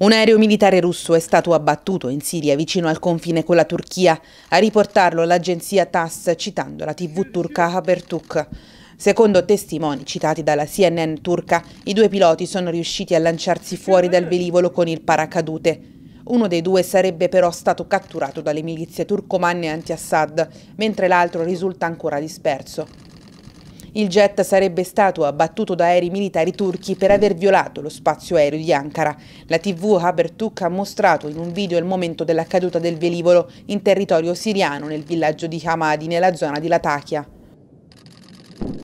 Un aereo militare russo è stato abbattuto in Siria vicino al confine con la Turchia, a riportarlo l'agenzia TASS citando la tv turca Habertuk. Secondo testimoni citati dalla CNN turca, i due piloti sono riusciti a lanciarsi fuori dal velivolo con il paracadute. Uno dei due sarebbe però stato catturato dalle milizie turcomanne anti-Assad, mentre l'altro risulta ancora disperso. Il jet sarebbe stato abbattuto da aerei militari turchi per aver violato lo spazio aereo di Ankara. La tv Habertuk ha mostrato in un video il momento della caduta del velivolo in territorio siriano nel villaggio di Hamadi nella zona di Latakia.